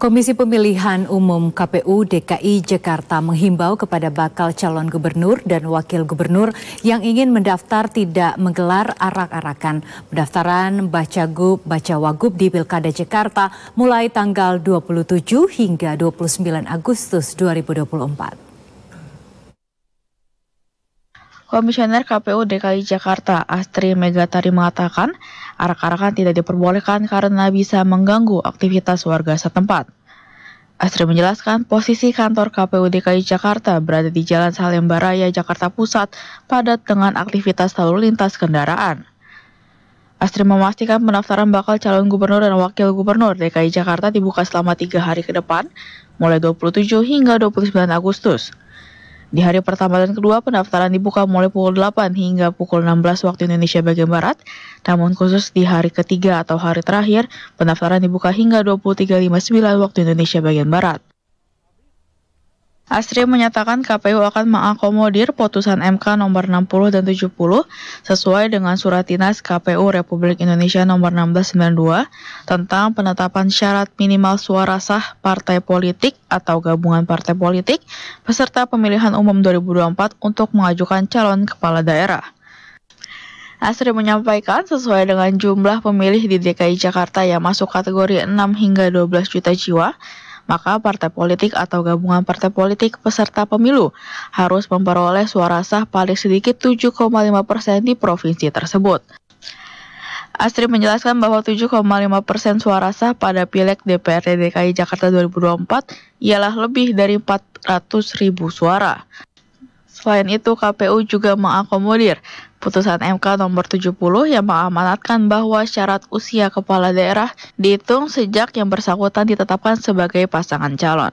Komisi Pemilihan Umum KPU DKI Jakarta menghimbau kepada bakal calon gubernur dan wakil gubernur yang ingin mendaftar tidak menggelar arak-arakan. Pendaftaran baca gub baca wagub di Pilkada Jakarta mulai tanggal 27 hingga 29 Agustus 2024. Komisioner KPU DKI Jakarta Astri Megatari mengatakan arak-arakan tidak diperbolehkan karena bisa mengganggu aktivitas warga setempat. Astri menjelaskan posisi kantor KPU DKI Jakarta berada di Jalan Salemba Raya, Jakarta Pusat, padat dengan aktivitas lalu lintas kendaraan. Astri memastikan pendaftaran bakal calon gubernur dan wakil gubernur DKI Jakarta dibuka selama tiga hari ke depan, mulai 27 hingga 29 Agustus. Di hari pertama dan kedua, pendaftaran dibuka mulai pukul 8 hingga pukul 16 waktu Indonesia bagian Barat. Namun khusus di hari ketiga atau hari terakhir, pendaftaran dibuka hingga 23.59 waktu Indonesia bagian Barat. Asri menyatakan KPU akan mengakomodir putusan MK nomor 60 dan 70 sesuai dengan surat dinas KPU Republik Indonesia nomor 1692 tentang penetapan syarat minimal suara sah partai politik atau gabungan partai politik peserta pemilihan umum 2024 untuk mengajukan calon kepala daerah. Asri menyampaikan sesuai dengan jumlah pemilih di DKI Jakarta yang masuk kategori 6 hingga 12 juta jiwa, maka partai politik atau gabungan partai politik peserta pemilu harus memperoleh suara sah paling sedikit 7,5 persen di provinsi tersebut. Astri menjelaskan bahwa 7,5 persen suara sah pada pileg DPRD DKI Jakarta 2024 ialah lebih dari 400 ribu suara. Selain itu, KPU juga mengakomodir putusan MK nomor 70 yang mengamanatkan bahwa syarat usia kepala daerah dihitung sejak yang bersangkutan ditetapkan sebagai pasangan calon.